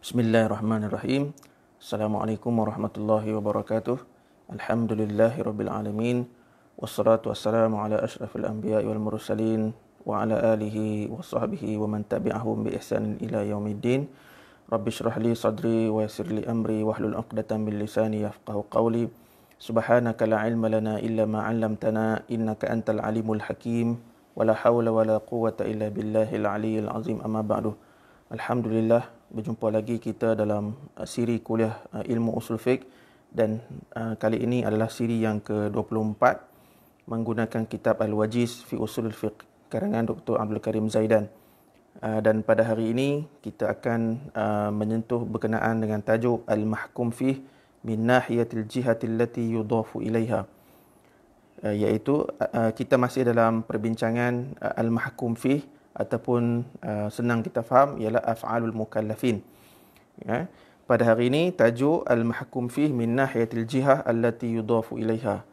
Bismillahirrahmanirrahim. Assalamualaikum warahmatullahi wabarakatuh. Alhamdulillahi rabbil alamin. Wassalatu wassalamu ala ashrafil anbiya wal mursalin wa ala alihi wa sahbihi wa man tabi'ahum bi ihsanin ila yaumiddin. Rabbi syrah li sadri wa yassir li amri wahlul 'uqdatam min lisani yafqahu qawli. Subhanaka la ilma lana illa ma 'allamtana innaka antal alimul hakim. wala haula wala quwata illa billahil aliyil azim amma ba'du alhamdulillah berjumpa lagi kita dalam uh, siri kuliah uh, ilmu usul fiqh dan uh, kali ini adalah siri yang ke-24 menggunakan kitab al-wajiz fi usul fiqh karangan Dr. Abdul Karim Zaidan uh, dan pada hari ini kita akan uh, menyentuh berkenaan dengan tajuk al-mahkum fi min nahiyatil jihatil lati yudafu ilaiha Eh, iaitu eh, kita masih dalam perbincangan eh, al-mahkum fi ataupun senang kita faham ialah af'alul mukallafin. Ya. Pada hari ini tajuk al-mahkum fi min nahiyatil jihah allati yudafu ilaiha.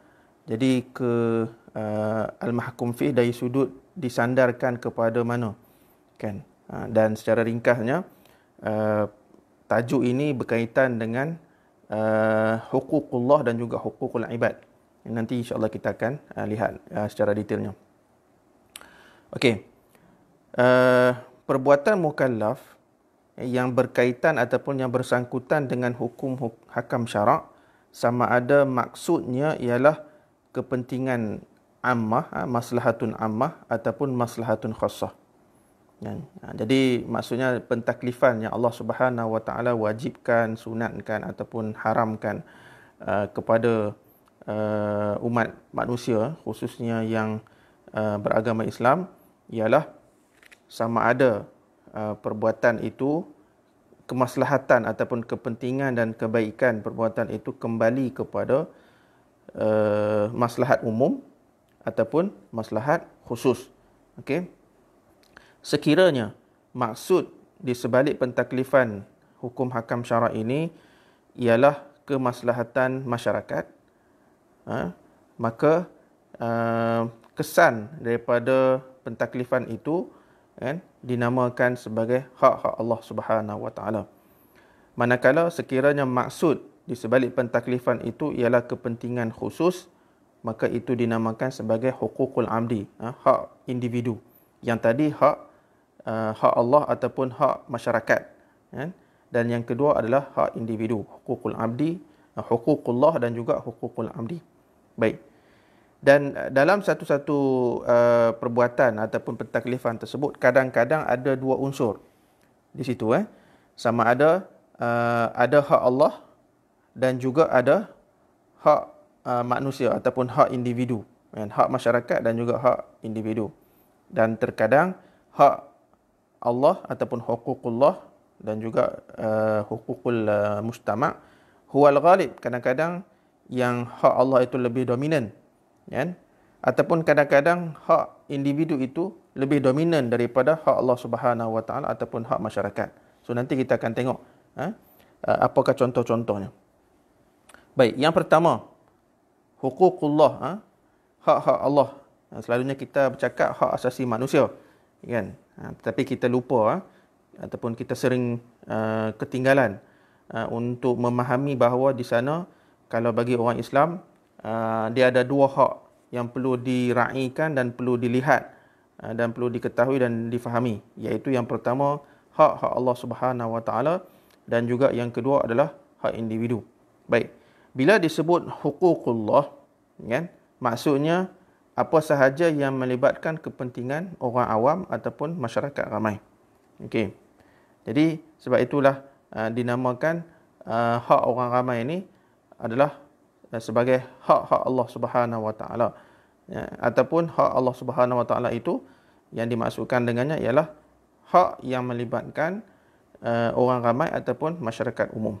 Jadi ke uh, al-mahkum fi dari sudut disandarkan kepada mana? Kan? Ha, dan secara ringkasnya uh, tajuk ini berkaitan dengan uh, hukukullah dan juga hukukul ibad. Nanti insya Allah kita akan uh, lihat uh, secara detailnya. Okey. Uh, perbuatan mukallaf yang berkaitan ataupun yang bersangkutan dengan hukum huk hakam syarak sama ada maksudnya ialah kepentingan ammah, uh, maslahatun ammah ataupun maslahatun khasah. Kan? Uh, jadi maksudnya pentaklifan yang Allah Subhanahu Wa Taala wajibkan, sunatkan ataupun haramkan uh, kepada uh, umat manusia khususnya yang uh, beragama Islam ialah sama ada uh, perbuatan itu kemaslahatan ataupun kepentingan dan kebaikan perbuatan itu kembali kepada uh, maslahat umum ataupun maslahat khusus. Okey. Sekiranya maksud di sebalik pentaklifan hukum hakam syarak ini ialah kemaslahatan masyarakat ha, maka uh, kesan daripada pentaklifan itu kan dinamakan sebagai hak-hak Allah Subhanahu Wataala. Manakala sekiranya maksud di sebalik pentaklifan itu ialah kepentingan khusus, maka itu dinamakan sebagai hukukul amdi, ha? hak individu. Yang tadi hak eh, hak Allah ataupun hak masyarakat. Kan? Dan yang kedua adalah hak individu, hukukul amdi, hukukullah dan juga hukukul amdi. Baik. Dan eh, dalam satu-satu uh, perbuatan ataupun pentaklifan tersebut, kadang-kadang ada dua unsur di situ. Eh? Sama ada uh, ada hak Allah dan juga ada hak uh, manusia ataupun hak individu. Kan? Hak masyarakat dan juga hak individu. Dan terkadang hak Allah ataupun hukukullah dan juga uh, hukukul uh, mustama' huwal ghalib. Kadang-kadang yang hak Allah itu lebih dominan kan ataupun kadang-kadang hak individu itu lebih dominan daripada hak Allah Subhanahu Wa ataupun hak masyarakat so nanti kita akan tengok ha? Uh, apakah contoh-contohnya baik yang pertama hukukullah ha? hak-hak Allah selalunya kita bercakap hak asasi manusia kan ha? tapi kita lupa ha? ataupun kita sering uh, ketinggalan uh, untuk memahami bahawa di sana kalau bagi orang Islam uh, dia ada dua hak yang perlu diraikan dan perlu dilihat uh, dan perlu diketahui dan difahami iaitu yang pertama hak-hak Allah Subhanahu Wa Taala dan juga yang kedua adalah hak individu. Baik. Bila disebut hukukullah, kan? Ya, maksudnya apa sahaja yang melibatkan kepentingan orang awam ataupun masyarakat ramai. Okey. Jadi sebab itulah uh, dinamakan uh, hak orang ramai ini adalah eh, sebagai hak-hak Allah Subhanahu Wa Taala ya, ataupun hak Allah Subhanahu Wa Taala itu yang dimasukkan dengannya ialah hak yang melibatkan uh, orang ramai ataupun masyarakat umum.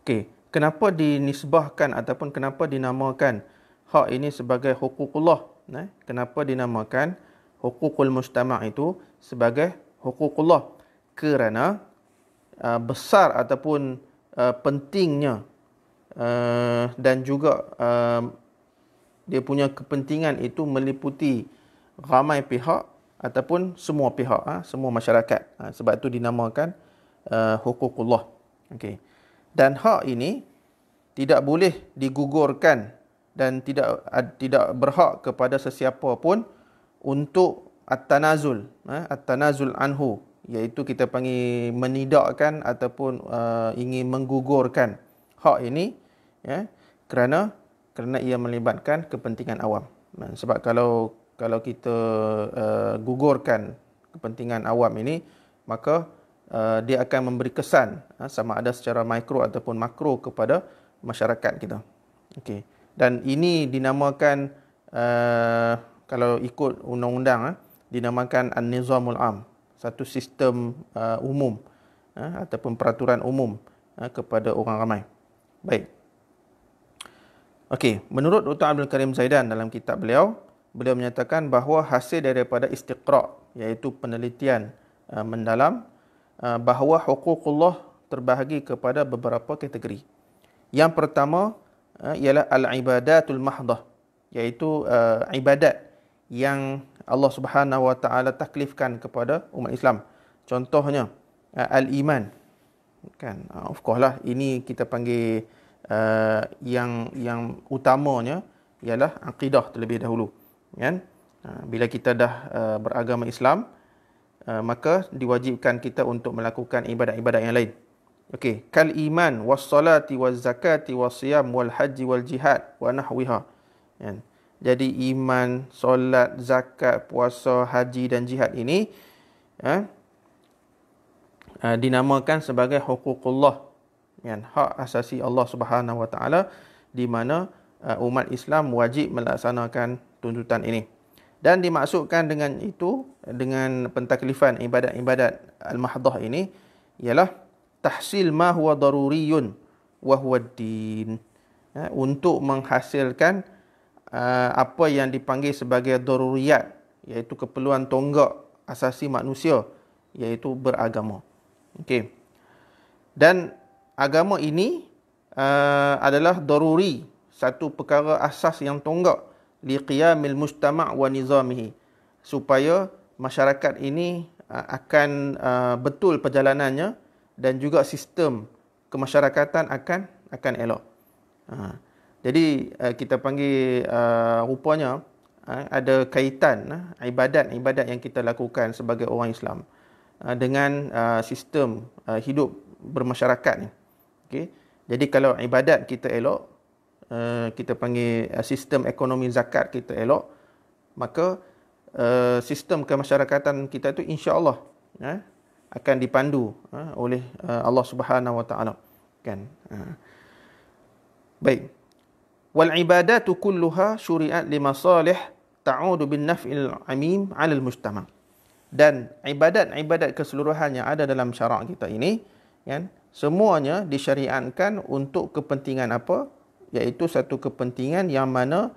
Okey, kenapa dinisbahkan ataupun kenapa dinamakan hak ini sebagai hukukullah? Eh? Kenapa dinamakan hukukul mustama' itu sebagai hukukullah? Kerana uh, besar ataupun uh, pentingnya uh, dan juga uh, dia punya kepentingan itu meliputi ramai pihak ataupun semua pihak ha, semua masyarakat ha, sebab itu dinamakan uh, hukukullah okay dan hak ini tidak boleh digugurkan dan tidak uh, tidak berhak kepada sesiapa pun untuk at-tanazul ha, at-tanazul anhu iaitu kita panggil menidakkan ataupun uh, ingin menggugurkan hak ini ya kerana kerana ia melibatkan kepentingan awam sebab kalau kalau kita uh, gugurkan kepentingan awam ini maka uh, dia akan memberi kesan uh, sama ada secara mikro ataupun makro kepada masyarakat kita okey dan ini dinamakan uh, kalau ikut undang-undang uh, dinamakan an-nizamul am satu sistem uh, umum uh, ataupun peraturan umum uh, kepada orang ramai. Baik. Okey, menurut Dr. Abdul Karim Zaidan dalam kitab beliau, beliau menyatakan bahawa hasil daripada istiqra iaitu penelitian uh, mendalam uh, bahawa hukukullah terbahagi kepada beberapa kategori. Yang pertama uh, ialah al-ibadatul mahdah iaitu uh, ibadat yang Allah Subhanahu Wa Taala taklifkan kepada umat Islam. Contohnya eh, al-iman. Kan? Ah, of course lah ini kita panggil uh, yang yang utamanya ialah aqidah terlebih dahulu. Kan? Ah, bila kita dah uh, beragama Islam uh, maka diwajibkan kita untuk melakukan ibadat-ibadat yang lain. Okey, kal iman was salati waz zakati was siyam wal haji wal jihad wa nahwiha. Yeah. Kan? Jadi iman, solat, zakat, puasa, haji dan jihad ini ya, eh, dinamakan sebagai hukukullah. Yang hak asasi Allah Subhanahu Wa Taala di mana uh, umat Islam wajib melaksanakan tuntutan ini. Dan dimaksudkan dengan itu, dengan pentaklifan ibadat-ibadat al-mahdah ini ialah tahsil ma huwa daruriyun wa huwa din. Ya, untuk menghasilkan Ah, apa yang dipanggil sebagai daruriyat iaitu keperluan tonggak asasi manusia iaitu beragama. Okey. Dan agama ini uh, adalah doruri, satu perkara asas yang tonggak li qiyamil mujtama' wa nizamihi supaya masyarakat ini uh, akan uh, betul perjalanannya dan juga sistem kemasyarakatan akan akan elok. Uh. Jadi eh, kita panggil eh, rupanya eh, ada kaitan ibadat-ibadat yang kita lakukan sebagai orang Islam dengan sistem hidup bermasyarakat ni. Okey. Jadi kalau ibadat kita elok, kita panggil sistem ekonomi zakat kita elok, maka sistem kemasyarakatan kita itu insya-Allah akan dipandu oleh Allah Subhanahu Wataala, Taala. Kan? Baik. والعبادات كلها شرعت لمصالح تعود بالنفع العميم على المجتمع dan ibadat-ibadat keseluruhan yang ada dalam syarak kita ini kan semuanya disyariankan untuk kepentingan apa iaitu satu kepentingan yang mana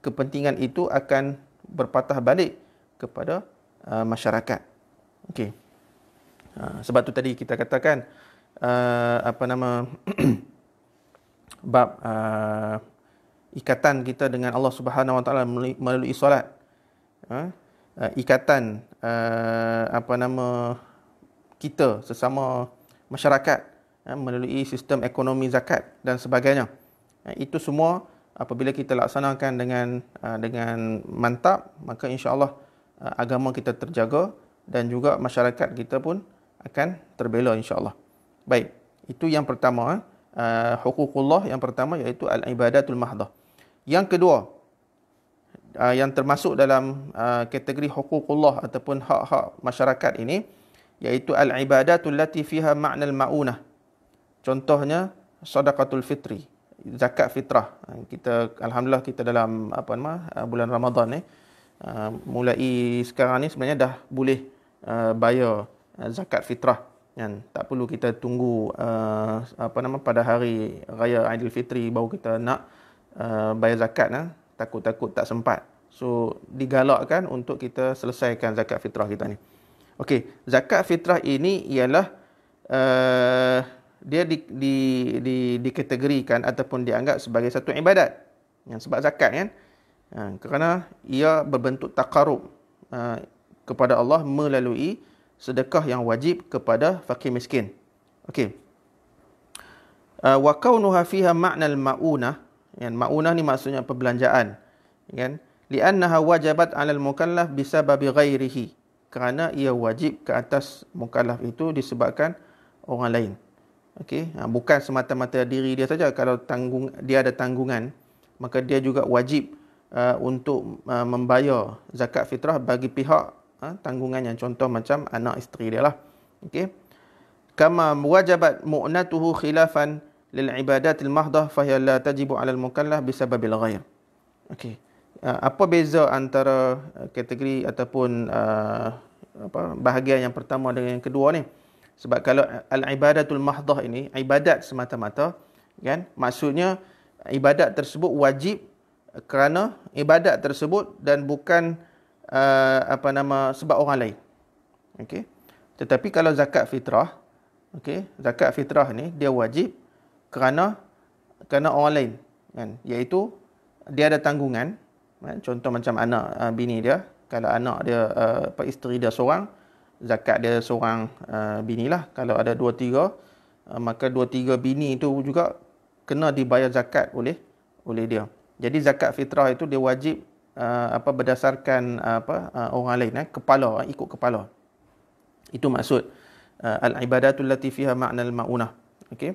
kepentingan itu akan berpatah balik kepada uh, masyarakat okey uh, sebab tu tadi kita katakan uh, apa nama bab uh, ikatan kita dengan Allah Subhanahu Wa Taala melalui solat. Ha? Ha, ikatan ha, apa nama kita sesama masyarakat melalui sistem ekonomi zakat dan sebagainya. Itu semua apabila kita laksanakan dengan dengan mantap maka insya Allah agama kita terjaga dan juga masyarakat kita pun akan terbela Allah. Baik, itu yang pertama uh, hukukullah yang pertama iaitu al-ibadatul mahdhah. Yang kedua, ah, yang termasuk dalam ah, kategori hukukullah ataupun hak-hak masyarakat ini, iaitu al-ibadatul lati fiha ma'nal ma'unah. Contohnya, sadaqatul fitri, zakat fitrah. Ah, kita, Alhamdulillah kita dalam apa nama bulan Ramadhan ini, mulai sekarang ini sebenarnya dah boleh bayar zakat fitrah kan tak perlu kita tunggu uh, apa nama pada hari raya Aidilfitri baru kita nak Uh, bayar zakat lah. Takut-takut tak sempat. So, digalakkan untuk kita selesaikan zakat fitrah kita ni. Okey, zakat fitrah ini ialah uh, dia di, di, di, dikategorikan ataupun dianggap sebagai satu ibadat. Yang sebab zakat kan? Ha, kerana ia berbentuk takarub uh, kepada Allah melalui sedekah yang wajib kepada fakir miskin. Okey. Uh, wa kaunuha fiha ma'nal ma'unah kan maunah ni maksudnya perbelanjaan kan li'annaha wajabat 'alal mukallaf bisa bisababi ghairihi kerana ia wajib ke atas mukallaf itu disebabkan orang lain okey ha, bukan semata-mata diri dia saja kalau tanggung dia ada tanggungan maka dia juga wajib uh, untuk uh, membayar zakat fitrah bagi pihak uh, tanggungan yang contoh macam anak isteri dia lah Okay, kama wajabat mu'natuhu khilafan للعبادات المهضة فهي لا تجب على المكلف بسبب الغير okay. Uh, apa beza antara uh, kategori ataupun uh, apa bahagian yang pertama dengan yang kedua ni sebab kalau al-ibadatul mahdhah ini ibadat semata-mata kan maksudnya ibadat tersebut wajib kerana ibadat tersebut dan bukan uh, apa nama sebab orang lain okey tetapi kalau zakat fitrah okey zakat fitrah ni dia wajib kerana kerana orang lain kan iaitu dia ada tanggungan kan? contoh macam anak uh, bini dia kalau anak dia apa uh, isteri dia seorang zakat dia seorang uh, lah. kalau ada dua tiga uh, maka dua tiga bini itu juga kena dibayar zakat oleh oleh dia jadi zakat fitrah itu dia wajib uh, apa berdasarkan uh, apa uh, orang lain eh? kepala ikut kepala itu maksud uh, al ibadatul latifiha ma'nal ma'unah okey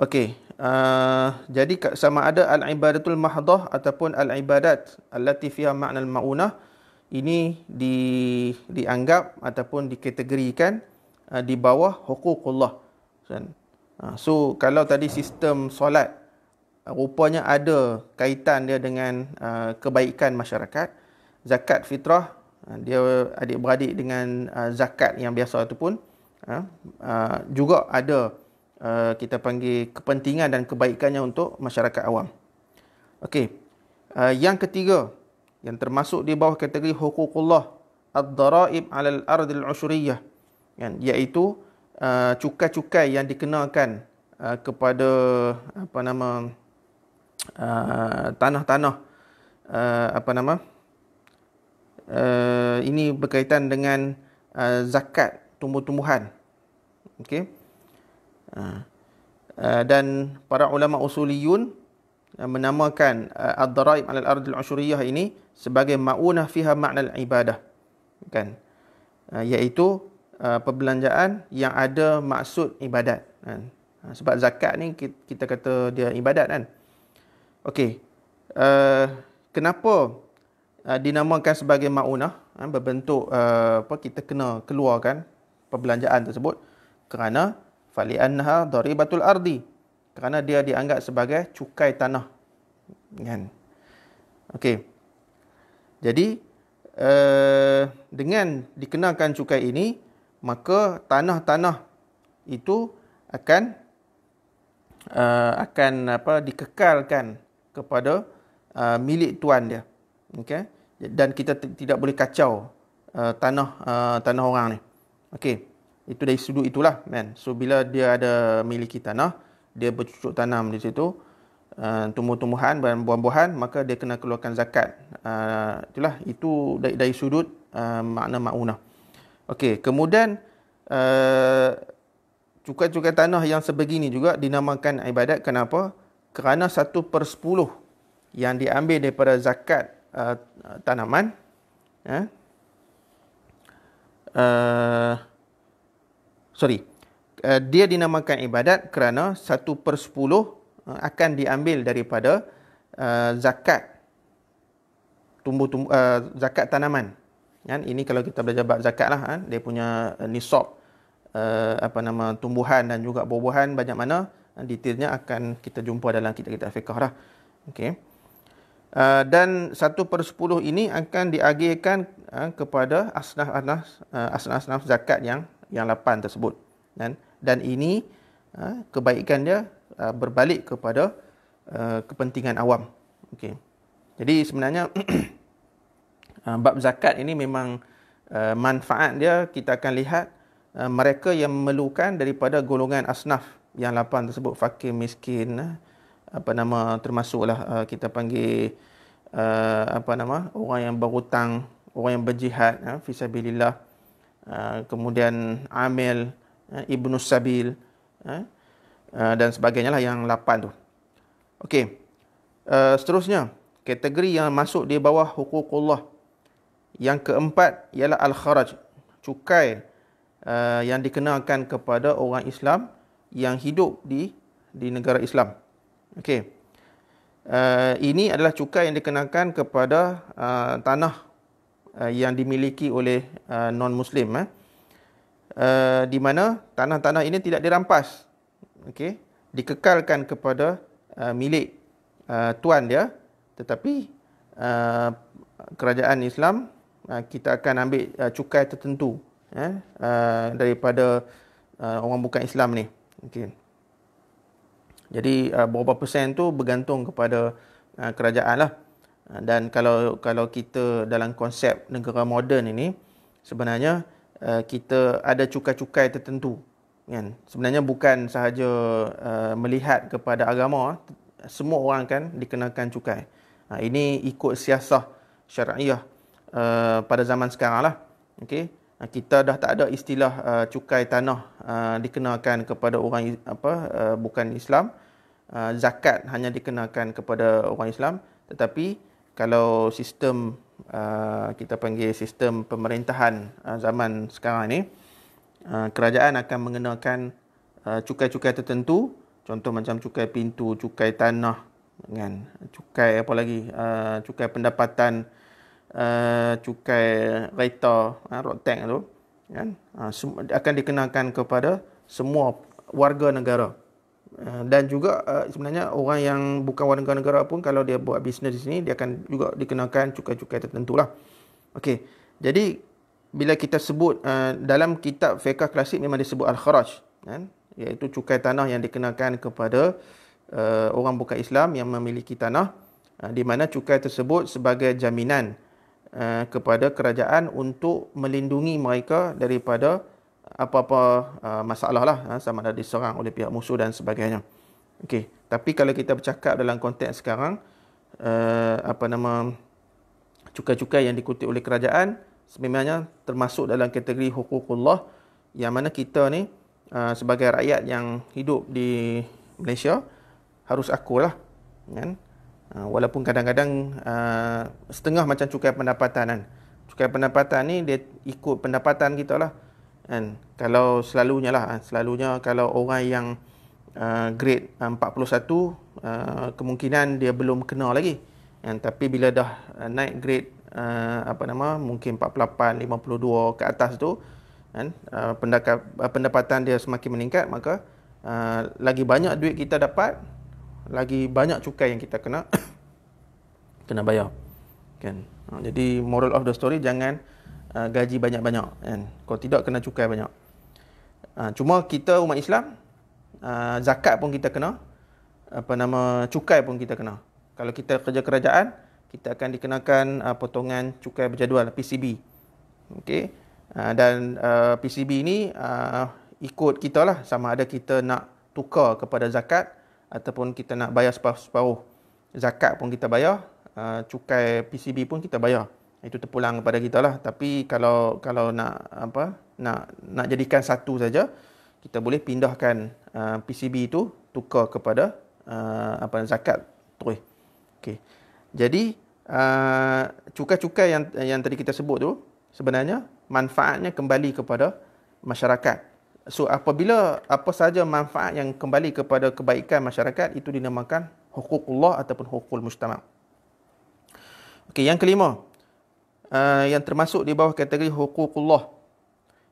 Okey, uh, jadi sama ada al-ibadatul mahdhah ataupun al-ibadat allati fiha ma'nal ma'unah ini di dianggap ataupun dikategorikan uh, di bawah hukukullah. Kan? Uh, so kalau tadi sistem solat uh, rupanya ada kaitan dia dengan uh, kebaikan masyarakat, zakat fitrah uh, dia adik-beradik dengan uh, zakat yang biasa tu pun uh, uh, juga ada Eh, kita panggil kepentingan dan kebaikannya untuk masyarakat awam. Okey. Uh, yang ketiga yang termasuk di bawah kategori hukukullah ad-daraib 'alal ardil al usyriyah kan iaitu uh, cukai-cukai yang dikenakan uh, kepada apa nama uh, tanah-tanah uh, apa nama Uh, ini berkaitan dengan uh, zakat tumbuh-tumbuhan. Okey. Ha. Uh, dan para ulama usuliyun uh, menamakan uh, ad-daraib al ard al usyuriyah ini sebagai maunah fiha makna ibadah kan iaitu perbelanjaan yang ada maksud ibadat kan sebab zakat ni kita kata dia ibadat kan okey kenapa dinamakan sebagai maunah berbentuk apa kita kena keluarkan perbelanjaan tersebut kerana dari Batul ardi kerana dia dianggap sebagai cukai tanah kan okey jadi uh, dengan dikenakan cukai ini maka tanah-tanah itu akan uh, akan apa dikekalkan kepada uh, milik tuan dia okey dan kita tidak boleh kacau uh, tanah uh, tanah orang ni okey itu dari sudut itulah kan. So bila dia ada miliki tanah, dia bercucuk tanam di situ uh, tumbuh-tumbuhan dan buah-buahan, maka dia kena keluarkan zakat. Uh, itulah itu dari, dari sudut uh, makna mauna. Okey, kemudian uh, cukai-cukai tanah yang sebegini juga dinamakan ibadat kenapa? Kerana satu per 10 yang diambil daripada zakat uh, tanaman eh? Uh, sorry uh, dia dinamakan ibadat kerana 1 per 10 uh, eh, akan diambil daripada uh, zakat tumbuh tum, uh, zakat tanaman kan ini kalau kita belajar bab zakat lah kan dia punya nisab uh, apa nama tumbuhan dan juga buah-buahan banyak mana detailnya akan kita jumpa dalam kita kita fiqh lah okey Uh, dan satu per sepuluh ini akan diagihkan uh, kepada asnaf-asnaf uh, asnaf zakat yang yang lapan tersebut. Dan, dan ini ha, kebaikan dia ha, berbalik kepada ha, kepentingan awam. Okay. Jadi sebenarnya bab zakat ini memang manfaat dia kita akan lihat mereka yang memerlukan daripada golongan asnaf yang lapan tersebut fakir miskin apa nama termasuklah kita panggil apa nama orang yang berhutang orang yang berjihad fisabilillah ya, Ah, kemudian Amil ah, Ibnu Sabil ah, dan sebagainya lah yang lapan tu. Okey. seterusnya kategori yang masuk di bawah hukukullah yang keempat ialah al-kharaj cukai yang dikenakan kepada orang Islam yang hidup di di negara Islam. Okey. ini adalah cukai yang dikenakan kepada tanah Uh, yang dimiliki oleh uh, non-Muslim. Eh. Uh, di mana tanah-tanah ini tidak dirampas. Okay. Dikekalkan kepada milik tuan dia. Tetapi kerajaan Islam kita akan ambil cukai tertentu eh, daripada orang bukan Islam ni. Okay. Jadi berapa persen tu bergantung kepada kerajaan lah. Ah, dan kalau kalau kita dalam konsep negara moden ini sebenarnya uh, kita ada cukai-cukai tertentu kan sebenarnya bukan sahaja uh, melihat kepada agama semua orang kan dikenakan cukai uh, ini ikut siasah syariah uh, pada zaman sekarang lah okay? kita dah tak ada istilah uh, cukai tanah uh, dikenakan kepada orang apa uh, bukan Islam uh, zakat hanya dikenakan kepada orang Islam tetapi kalau sistem uh, kita panggil sistem pemerintahan uh, zaman sekarang ini uh, kerajaan akan mengenakan uh, cukai-cukai tertentu contoh macam cukai pintu cukai tanah dengan cukai apa lagi uh, cukai pendapatan uh, cukai kereta uh, road tax tu kan uh, akan dikenakan kepada semua warga negara Eh, dan juga eh, sebenarnya orang yang bukan warga negara pun kalau dia buat bisnes di sini dia akan juga dikenakan cukai-cukai tertentu lah. Okey. Jadi bila kita sebut eh, dalam kitab fiqh klasik memang disebut al-kharaj kan iaitu cukai tanah yang dikenakan kepada orang bukan Islam yang memiliki tanah di mana cukai tersebut sebagai jaminan kepada kerajaan untuk melindungi mereka daripada apa-apa uh, masalah lah ha, sama ada diserang oleh pihak musuh dan sebagainya. Okey, tapi kalau kita bercakap dalam konteks sekarang uh, apa nama cukai-cukai yang dikutip oleh kerajaan sememangnya termasuk dalam kategori hukukullah yang mana kita ni uh, sebagai rakyat yang hidup di Malaysia harus akulah kan uh, walaupun kadang-kadang uh, setengah macam cukai pendapatan kan cukai pendapatan ni dia ikut pendapatan kita lah kan kalau selalunya lah kan? selalunya kalau orang yang uh, grade 41 uh, uh, kemungkinan dia belum kena lagi kan tapi bila dah uh, naik grade uh, apa nama mungkin 48 52 ke atas tu kan uh, uh, pendapatan dia semakin meningkat maka uh, lagi banyak duit kita dapat lagi banyak cukai yang kita kena kena bayar kan uh, jadi moral of the story jangan uh, gaji banyak-banyak kan. Kalau tidak kena cukai banyak. Uh, cuma kita umat Islam uh, zakat pun kita kena apa nama cukai pun kita kena. Kalau kita kerja kerajaan, kita akan dikenakan uh, potongan cukai berjadual PCB. Okey. Uh, dan uh, PCB ini uh, ikut kita lah sama ada kita nak tukar kepada zakat ataupun kita nak bayar separuh-separuh. Zakat pun kita bayar, uh, cukai PCB pun kita bayar itu terpulang kepada kita lah tapi kalau kalau nak apa nak nak jadikan satu saja kita boleh pindahkan uh, PCB itu tukar kepada uh, apa zakat terus okey jadi uh, cukai-cukai yang yang tadi kita sebut tu sebenarnya manfaatnya kembali kepada masyarakat so apabila apa saja manfaat yang kembali kepada kebaikan masyarakat itu dinamakan hukukullah ataupun hukul Mustamak. okey yang kelima Ah, yang termasuk di bawah kategori hukukullah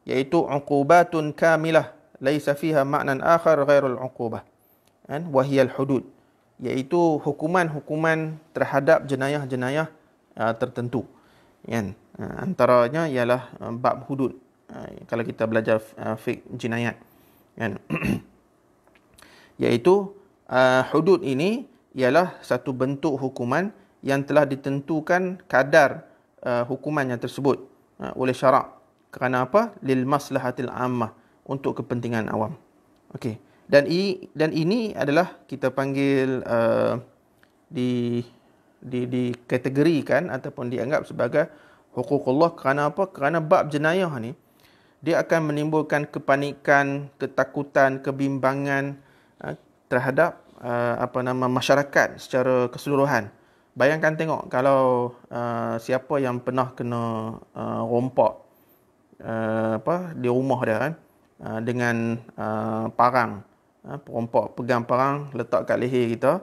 iaitu uqubatun kamilah laisa fiha ma'nan akhar ghairul uqubah kan wahiyal hudud iaitu hukuman-hukuman terhadap jenayah-jenayah uh, tertentu kan uh, antaranya ialah uh, bab hudud uh, kalau kita belajar uh, fik jenayat kan iaitu uh, hudud ini ialah satu bentuk hukuman yang telah ditentukan kadar Uh, hukuman yang tersebut uh, oleh syarak kerana apa lil maslahatil ammah untuk kepentingan awam okey dan i, dan ini adalah kita panggil uh, di di dikategorikan ataupun dianggap sebagai hukukullah kerana apa kerana bab jenayah ni dia akan menimbulkan kepanikan, ketakutan, kebimbangan uh, terhadap uh, apa nama masyarakat secara keseluruhan. Uh, bayangkan tengok kalau uh, siapa yang pernah kena uh, rompak uh, apa di rumah dia kan uh, dengan uh, parang uh, rompak pegang parang letak kat leher kita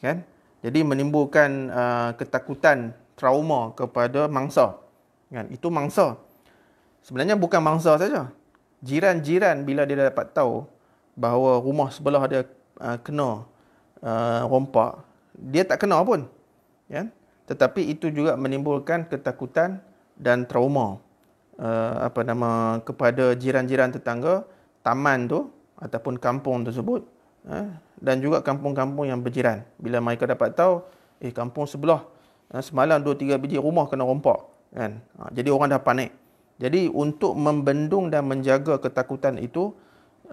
kan jadi menimbulkan uh, ketakutan trauma kepada mangsa kan itu mangsa sebenarnya bukan mangsa saja jiran-jiran bila dia dapat tahu bahawa rumah sebelah dia uh, kena uh, rompak dia tak kena pun ya tetapi itu juga menimbulkan ketakutan dan trauma uh, apa nama kepada jiran-jiran tetangga taman tu ataupun kampung tersebut ya? dan juga kampung-kampung yang berjiran bila mereka dapat tahu eh kampung sebelah ya, semalam 2 3 biji rumah kena rompak kan ha, jadi orang dah panik jadi untuk membendung dan menjaga ketakutan itu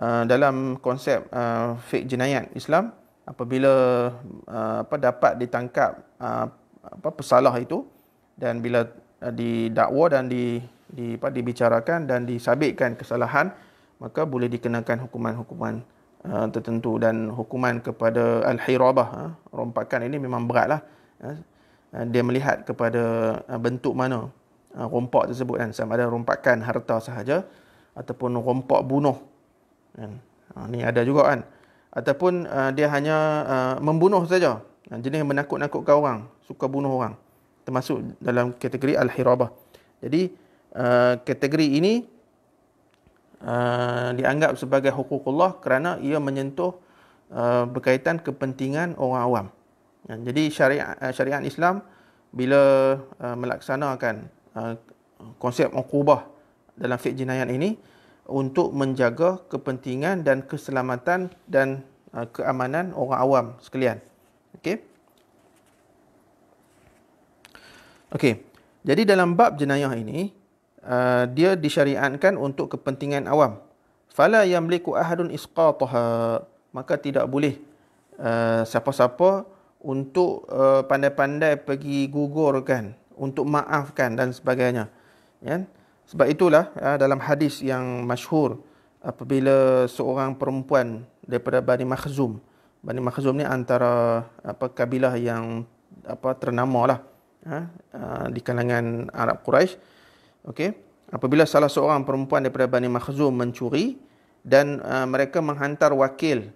uh, dalam konsep uh, eh, fik jenayat Islam apabila uh, apa dapat ditangkap uh, apa pesalah itu dan bila uh, didakwa dan di di apa dibicarakan dan disabitkan kesalahan maka boleh dikenakan hukuman-hukuman tertentu dan hukuman kepada al-hirabah ha, rompakan ini memang beratlah ha, dia melihat kepada bentuk mana rompak tersebut kan sama ada rompakan harta sahaja ataupun rompak bunuh kan ha, ni ada juga kan ataupun uh, dia hanya uh, membunuh saja. Jenis menakut-nakutkan orang, suka bunuh orang. Termasuk dalam kategori al-hirabah. Jadi uh, kategori ini uh, dianggap sebagai hukukullah kerana ia menyentuh uh, berkaitan kepentingan orang awam. Jadi syariat uh, syariat Islam bila uh, melaksanakan uh, konsep uqubah dalam fiqh jinayat ini untuk menjaga kepentingan dan keselamatan dan uh, keamanan orang awam sekalian. Okey. Okey. Jadi dalam bab jenayah ini uh, dia disyariatkan untuk kepentingan awam. Fala yamliku ahadun isqataha. Maka tidak boleh uh, siapa-siapa untuk uh, pandai-pandai pergi gugurkan, untuk maafkan dan sebagainya. Ya. Yeah? Sebab itulah ya, dalam hadis yang masyhur apabila seorang perempuan daripada Bani Makhzum. Bani Makhzum ni antara apa kabilah yang apa ternama lah ya, di kalangan Arab Quraisy. Okey. Apabila salah seorang perempuan daripada Bani Makhzum mencuri dan mereka menghantar wakil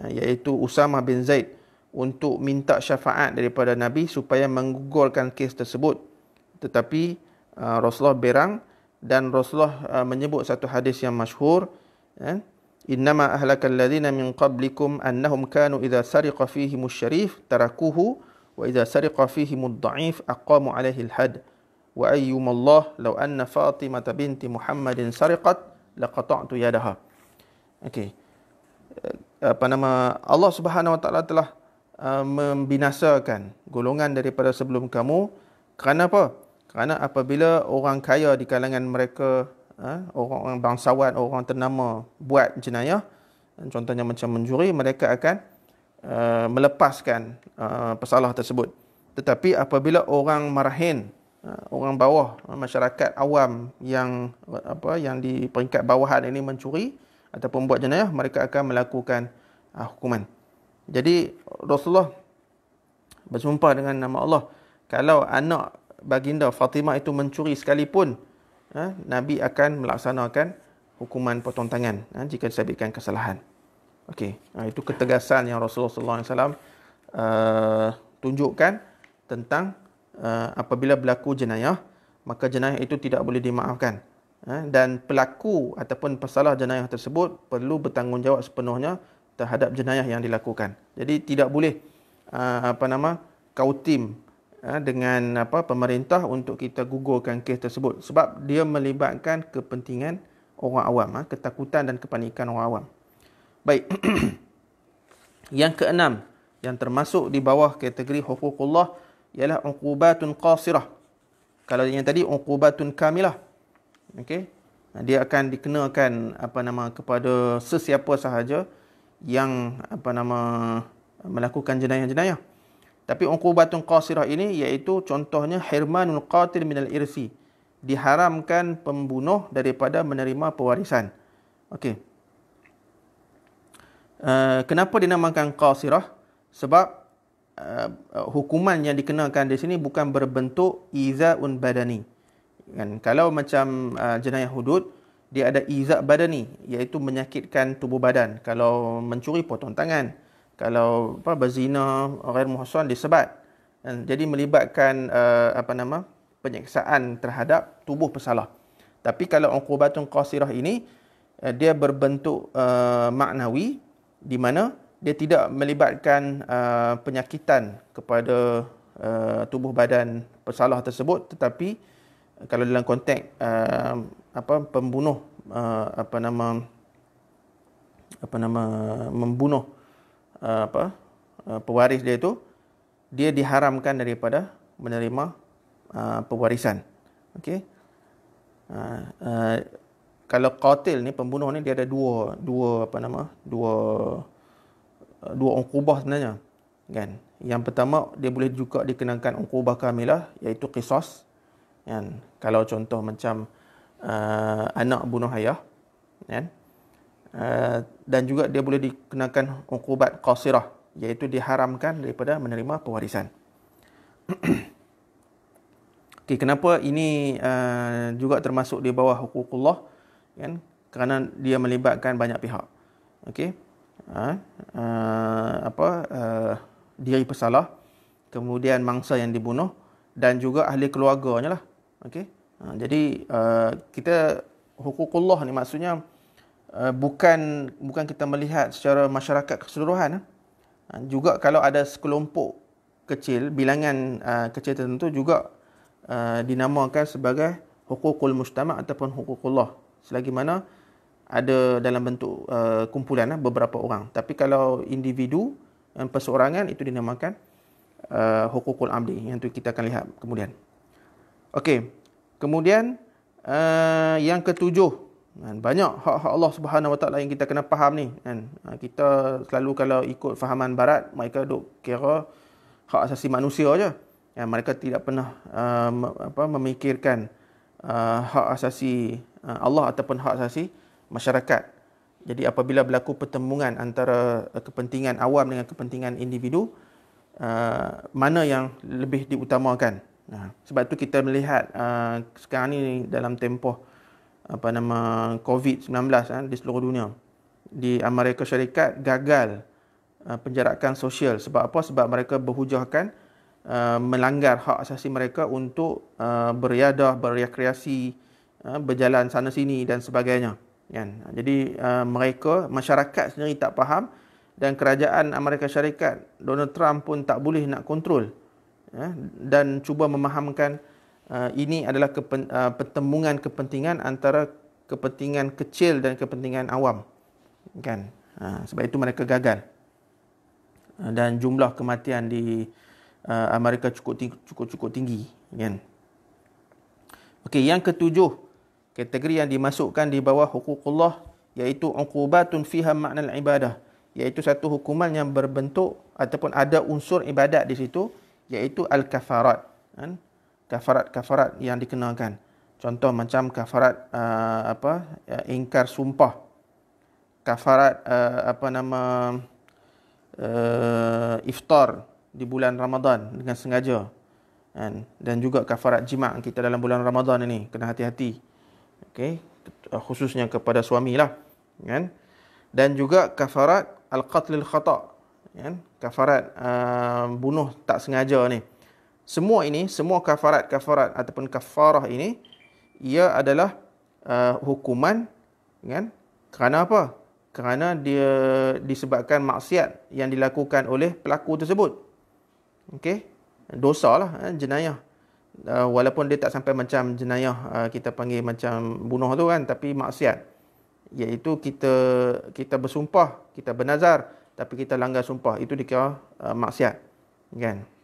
iaitu Usamah bin Zaid untuk minta syafaat daripada Nabi supaya menggugurkan kes tersebut. Tetapi Rasulullah berang dan Rasulullah uh, menyebut satu hadis yang masyhur eh, innama ahlakal ladzina min qablikum annahum kanu idza sariqa fihi musyrif tarakuhu wa idza sariqa fihi mudda'if aqamu alaihi alhad wa ayyumallah law anna fatimah binti muhammadin sariqat laqata'tu yadaha okey eh, apa nama Allah Subhanahu wa taala telah uh, membinasakan golongan daripada sebelum kamu kerana apa kerana apabila orang kaya di kalangan mereka, orang-orang ha, bangsawan, orang ternama buat jenayah, contohnya macam mencuri, mereka akan eh, melepaskan eh, pesalah tersebut. Tetapi apabila orang marahin, ha, orang bawah, ha, masyarakat awam yang apa yang di peringkat bawahan ini mencuri ataupun buat jenayah, mereka akan melakukan ah, hukuman. Jadi Rasulullah bersumpah dengan nama Allah, kalau anak baginda Fatimah itu mencuri sekalipun, eh, Nabi akan melaksanakan hukuman potong tangan eh, jika disabitkan kesalahan. Okey, ha, itu ketegasan yang Rasulullah SAW uh, tunjukkan tentang uh, apabila berlaku jenayah, maka jenayah itu tidak boleh dimaafkan. Eh, dan pelaku ataupun pesalah jenayah tersebut perlu bertanggungjawab sepenuhnya terhadap jenayah yang dilakukan. Jadi tidak boleh uh, apa nama kautim Ha, dengan apa pemerintah untuk kita gugurkan kes tersebut sebab dia melibatkan kepentingan orang awam ha, ketakutan dan kepanikan orang awam. Baik. yang keenam yang termasuk di bawah kategori hukukullah ialah uqubatun qasirah. Kalau yang tadi uqubatun kamilah. Okey. Ha, dia akan dikenakan apa nama kepada sesiapa sahaja yang apa nama melakukan jenayah-jenayah. -jenayah. Tapi uqubatun qasirah ini iaitu contohnya hirmanul qatil minal irsi. Diharamkan pembunuh daripada menerima pewarisan. Okey. Uh, kenapa dinamakan qasirah? Sebab uh, hukuman yang dikenakan di sini bukan berbentuk izaun badani. Kan? Kalau macam uh, jenayah hudud, dia ada izak badani iaitu menyakitkan tubuh badan. Kalau mencuri potong tangan kalau apa berzina orang muhsan disebat dan jadi melibatkan uh, apa nama penyeksaan terhadap tubuh pesalah tapi kalau uqubatun qasirah ini uh, dia berbentuk uh, maknawi di mana dia tidak melibatkan uh, penyakitan kepada uh, tubuh badan pesalah tersebut tetapi kalau dalam konteks uh, apa pembunuh uh, apa nama apa nama membunuh Uh, apa uh, pewaris dia itu dia diharamkan daripada menerima uh, pewarisan okey uh, uh, kalau qatil ni pembunuh ni dia ada dua dua apa nama dua uh, dua ungkubah sebenarnya kan yang pertama dia boleh juga dikenakan ungkubah kamilah iaitu qisas kan kalau contoh macam uh, anak bunuh ayah kan Eh, dan juga dia boleh dikenakan hukubat qasirah iaitu diharamkan daripada menerima pewarisan. Okey, kenapa ini uh, juga termasuk di bawah hukukullah kan? Kerana dia melibatkan banyak pihak. Okey. Ha? Uh, apa uh, diri pesalah, kemudian mangsa yang dibunuh dan juga ahli keluarganya lah. Okey. Uh, jadi uh, kita hukukullah ni maksudnya Eh, bukan bukan kita melihat secara masyarakat keseluruhan eh. Eh, juga kalau ada sekelompok kecil bilangan kecil tertentu juga dinamakan sebagai hukukul mustama ataupun hukukullah selagi mana ada dalam bentuk kumpulan beberapa orang tapi kalau individu dan perseorangan itu dinamakan uh, hukukul amdi yang tu kita akan lihat kemudian. Okey. Kemudian uh, yang ketujuh Kan? Banyak hak-hak Allah Subhanahu Wa Taala yang kita kena faham ni. Kan? Ha, kita selalu kalau ikut fahaman Barat, mereka dok kira hak asasi manusia aja. Ya, kan? Mereka tidak pernah uh, apa, memikirkan uh, hak asasi uh, Allah ataupun hak asasi masyarakat. Jadi apabila berlaku pertemuan antara uh, kepentingan awam dengan kepentingan individu, uh, mana yang lebih diutamakan? Nah, sebab tu kita melihat uh, sekarang ini dalam tempoh uh, apa nama COVID-19 kan, eh, di seluruh dunia. Di Amerika Syarikat gagal eh, penjarakan sosial. Sebab apa? Sebab mereka berhujahkan uh, melanggar hak asasi mereka untuk uh, beriadah, berrekreasi, uh, berjalan sana sini dan sebagainya. Kan? Jadi uh, mereka, masyarakat sendiri tak faham dan kerajaan Amerika Syarikat, Donald Trump pun tak boleh nak kontrol ya? dan cuba memahamkan Ah, ini adalah kepen, uh, ah, pertemuan kepentingan antara kepentingan kecil dan kepentingan awam kan uh, sebab itu mereka gagal uh, dan jumlah kematian di uh, Amerika cukup cukup-cukup tinggi, kan okey yang ketujuh kategori yang dimasukkan di bawah hukukullah iaitu uqubatun fiha makna ibadah iaitu satu hukuman yang berbentuk ataupun ada unsur ibadat di situ iaitu al-kafarat kan? kafarat-kafarat yang dikenakan. Contoh macam kafarat uh, apa uh, ingkar sumpah. Kafarat uh, apa nama uh, iftar di bulan Ramadan dengan sengaja. Dan dan juga kafarat jima' kita dalam bulan Ramadan ini kena hati-hati. Okey, khususnya kepada suamilah. Kan? Dan juga kafarat al-qatlil khata' kan kafarat uh, bunuh tak sengaja ni semua ini semua kafarat-kafarat ataupun kafarah ini ia adalah uh, hukuman kan kerana apa kerana dia disebabkan maksiat yang dilakukan oleh pelaku tersebut okey dosalah eh, jenayah uh, walaupun dia tak sampai macam jenayah uh, kita panggil macam bunuh tu kan tapi maksiat iaitu kita kita bersumpah kita bernazar tapi kita langgar sumpah itu dikira uh, maksiat kan okay.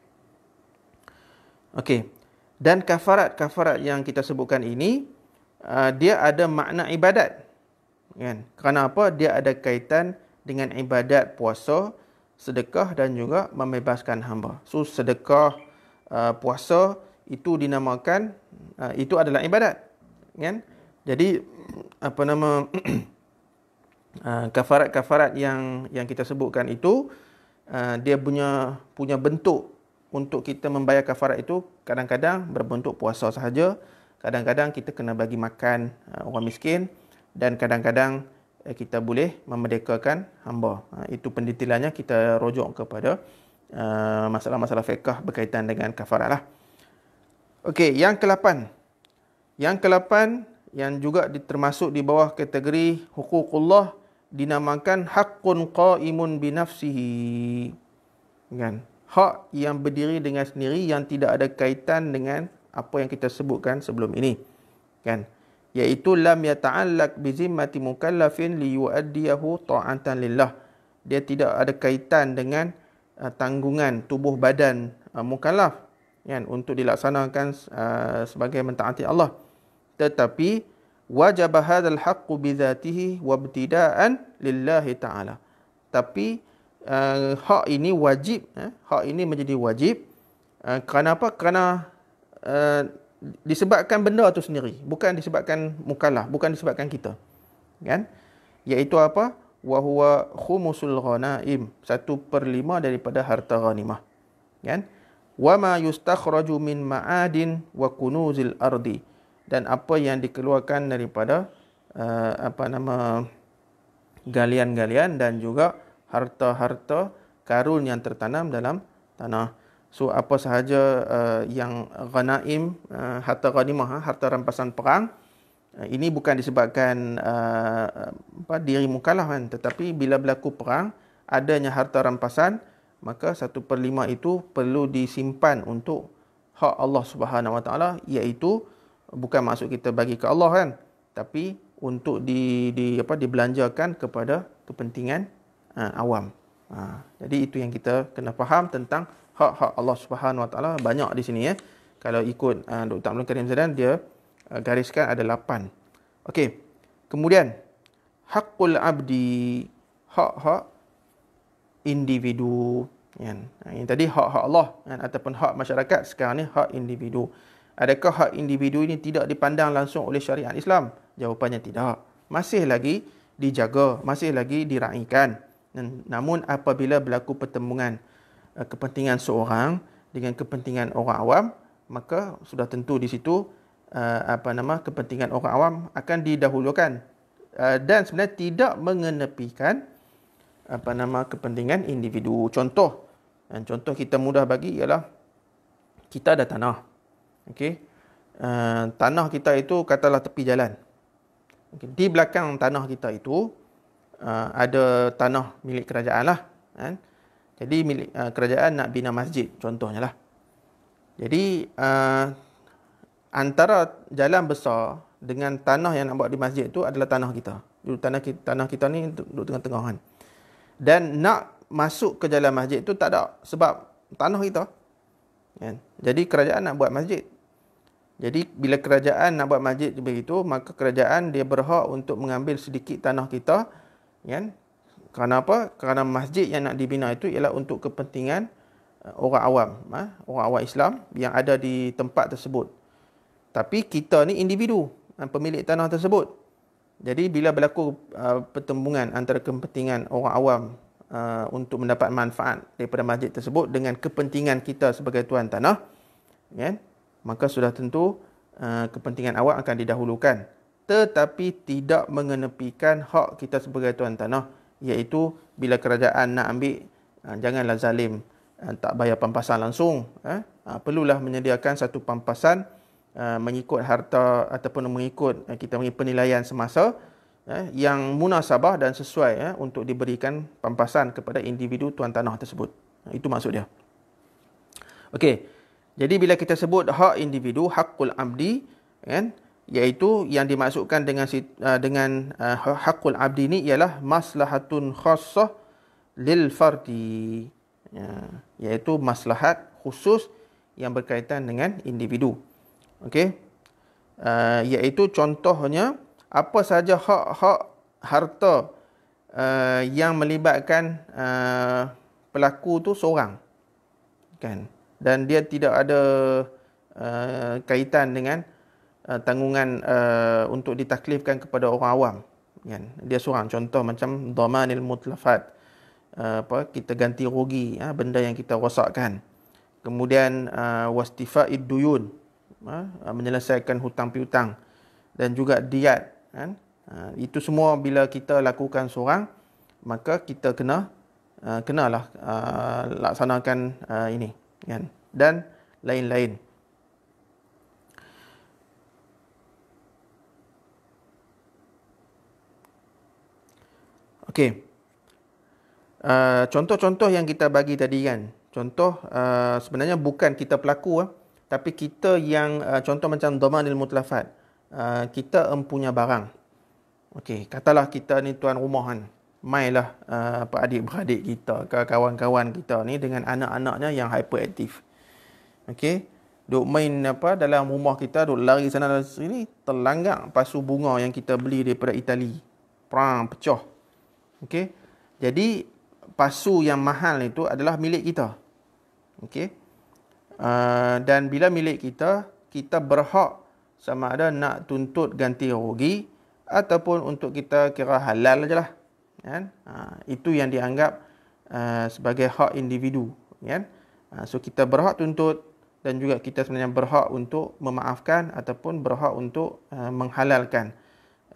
Okey. Dan kafarat-kafarat yang kita sebutkan ini uh, dia ada makna ibadat. Kan? Kerana apa? Dia ada kaitan dengan ibadat puasa, sedekah dan juga membebaskan hamba. So sedekah uh, puasa itu dinamakan uh, itu adalah ibadat. Kan? Jadi apa nama uh, kafarat-kafarat uh, yang yang kita sebutkan itu uh, dia punya punya bentuk untuk kita membayar kafarat itu kadang-kadang berbentuk puasa sahaja, kadang-kadang kita kena bagi makan uh, orang miskin dan kadang-kadang eh, kita boleh memerdekakan hamba. Ha, itu pendetilannya kita rojok kepada uh, masalah-masalah fiqah berkaitan dengan kafarat lah. Okay, yang ke-8. Yang ke-8 yang juga termasuk di bawah kategori hukukullah dinamakan haqqun qa'imun binafsihi. Kan? hak yang berdiri dengan sendiri yang tidak ada kaitan dengan apa yang kita sebutkan sebelum ini kan iaitu lam yata'allaq bi zimmati mukallafin li yu'addiyahu ta'atan lillah dia tidak ada kaitan dengan uh, tanggungan tubuh badan uh, mukallaf kan untuk dilaksanakan uh, sebagai mentaati Allah tetapi wajib hadzal haqqu bi zatihi wabtida'an lillahi ta'ala tapi uh, hak ini wajib eh, hak ini menjadi wajib uh, kerana apa kerana uh, disebabkan benda tu sendiri bukan disebabkan mukallaf bukan disebabkan kita kan iaitu apa wa huwa khumusul ghanaim 1/5 daripada harta ghanimah kan wa ma yustakhraju min ma'adin wa kunuzil ardi dan apa yang dikeluarkan daripada uh, apa nama galian-galian dan juga uh, harta-harta karun yang tertanam dalam tanah. So apa sahaja uh, yang ghanaim, uh, harta ghanimah, eh, harta rampasan perang, uh, ini bukan disebabkan uh, apa diri mukalah kan, tetapi bila berlaku perang, adanya harta rampasan, maka satu per lima itu perlu disimpan untuk hak Allah swt, Wa iaitu bukan maksud kita bagi ke Allah kan, tapi untuk di, di apa dibelanjakan kepada kepentingan uh, awam. Uh, jadi itu yang kita kena faham tentang hak-hak Allah Subhanahu Wa Taala banyak di sini ya. Eh. Kalau ikut uh, ha, Dr. Abdul Karim Zadan dia uh, gariskan ada lapan. Okey. Kemudian hakul abdi hak-hak individu kan. Yang, yang tadi hak-hak Allah kan ataupun hak masyarakat sekarang ni hak individu. Adakah hak individu ini tidak dipandang langsung oleh syariat Islam? Jawapannya tidak. Masih lagi dijaga, masih lagi diraikan. Namun apabila berlaku pertembungan eh, kepentingan seorang dengan kepentingan orang awam, maka sudah tentu di situ eh, apa nama kepentingan orang awam akan didahulukan eh, dan sebenarnya tidak mengenepikan apa nama kepentingan individu. Contoh dan contoh kita mudah bagi ialah kita ada tanah. Okey. Uh, tanah kita itu katalah tepi jalan. Okay. Di belakang tanah kita itu uh, ada tanah milik kerajaan lah. Kan? Jadi milik uh, kerajaan nak bina masjid contohnya lah. Jadi uh, antara jalan besar dengan tanah yang nak buat di masjid tu adalah tanah kita. Tanah kita, tanah kita ni duduk tengah-tengah kan. Dan nak masuk ke jalan masjid tu tak ada sebab tanah kita. Kan? Jadi kerajaan nak buat masjid. Jadi bila kerajaan nak buat masjid begitu, maka kerajaan dia berhak untuk mengambil sedikit tanah kita kan kerana apa kerana masjid yang nak dibina itu ialah untuk kepentingan eh, orang awam ha? orang awam Islam yang ada di tempat tersebut tapi kita ni individu eh, pemilik tanah tersebut jadi bila berlaku eh, pertembungan antara kepentingan orang awam untuk mendapat manfaat daripada masjid tersebut dengan kepentingan kita sebagai tuan tanah kan maka sudah tentu kepentingan awam akan didahulukan tetapi tidak mengenepikan hak kita sebagai tuan tanah iaitu bila kerajaan nak ambil ha, janganlah zalim ha, tak bayar pampasan langsung eh perlulah menyediakan satu pampasan mengikut harta ataupun mengikut kita mengikut penilaian semasa yang munasabah dan sesuai untuk diberikan pampasan kepada individu tuan tanah tersebut itu maksud dia okey jadi bila kita sebut hak individu hakul abdi kan iaitu yang dimasukkan dengan uh, dengan uh, ha-, hakul abdi ini ialah maslahatun khassah lil fardi ya, iaitu maslahat khusus yang berkaitan dengan individu okey uh, iaitu contohnya apa saja hak-hak harta uh, yang melibatkan pelaku tu seorang kan dan dia tidak ada kaitan dengan Eh, tanggungan uh, untuk ditaklifkan kepada orang awam kan dia seorang contoh macam dhamanil mutlafat uh, apa kita ganti rugi ya, benda yang kita rosakkan kemudian uh, wastifa'id duyun uh, menyelesaikan hutang piutang dan juga diat kan uh, itu semua bila kita lakukan seorang maka kita kena uh, kenalah uh, laksanakan uh, ini kan dan lain-lain Okey. Uh, contoh-contoh yang kita bagi tadi kan. Contoh uh, sebenarnya bukan kita pelaku uh, tapi kita yang uh, contoh macam dhamanil mutlafat. Uh, kita empunya barang. Okey, katalah kita ni tuan rumah kan. Mailah apa uh, adik-beradik kita kawan-kawan kita ni dengan anak-anaknya yang hyperaktif. Okey. Duk main apa dalam rumah kita, duk lari sana lari sini, terlanggar pasu bunga yang kita beli daripada Itali. Prang, pecah. Okey. Jadi pasu yang mahal itu adalah milik kita. Okey. Uh, dan bila milik kita, kita berhak sama ada nak tuntut ganti rugi ataupun untuk kita kira halal je lah. Kan? Uh, itu yang dianggap uh, sebagai hak individu. Kan? Uh, so kita berhak tuntut dan juga kita sebenarnya berhak untuk memaafkan ataupun berhak untuk uh, menghalalkan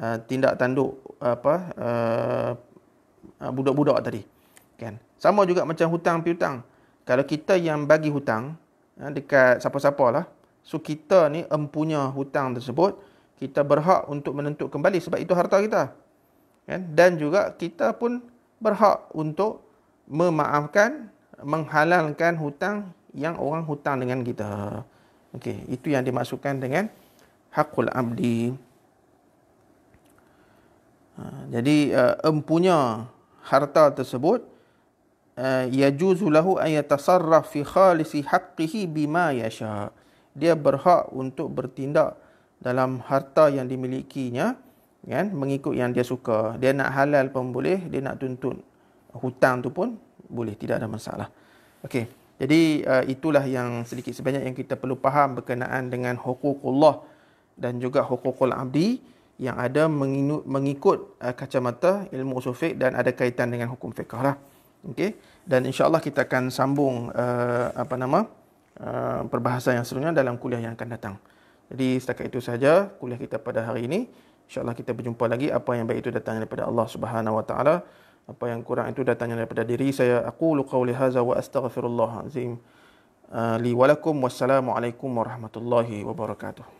uh, tindak tanduk apa uh, Ha, budak-budak tadi kan sama juga macam hutang piutang kalau kita yang bagi hutang ha, dekat siapa-siapa lah so kita ni empunya hutang tersebut kita berhak untuk menuntut kembali sebab itu harta kita kan dan juga kita pun berhak untuk memaafkan menghalalkan hutang yang orang hutang dengan kita okey itu yang dimasukkan dengan hakul abdi ha, jadi eh, empunya harta tersebut eh, ya juzulahu an yatasarraf fi khalisi haqqihi bima yasha dia berhak untuk bertindak dalam harta yang dimilikinya kan mengikut yang dia suka dia nak halal pun boleh dia nak tuntut hutang tu pun boleh tidak ada masalah okey jadi uh, itulah yang sedikit sebanyak yang kita perlu faham berkenaan dengan hukukullah dan juga hukukul abdi yang ada mengikut eh, kacamata ilmu usul fiqh dan ada kaitan dengan hukum fiqh lah. Okey. Dan insyaallah kita akan sambung uh, apa nama uh, perbahasan yang seterusnya dalam kuliah yang akan datang. Jadi setakat itu saja kuliah kita pada hari ini. Insyaallah kita berjumpa lagi apa yang baik itu datang daripada Allah Subhanahu Wa Taala. Apa yang kurang itu datangnya daripada diri saya. Aku qawli hadza wa astaghfirullah azim. Uh, li walakum wassalamu warahmatullahi wabarakatuh.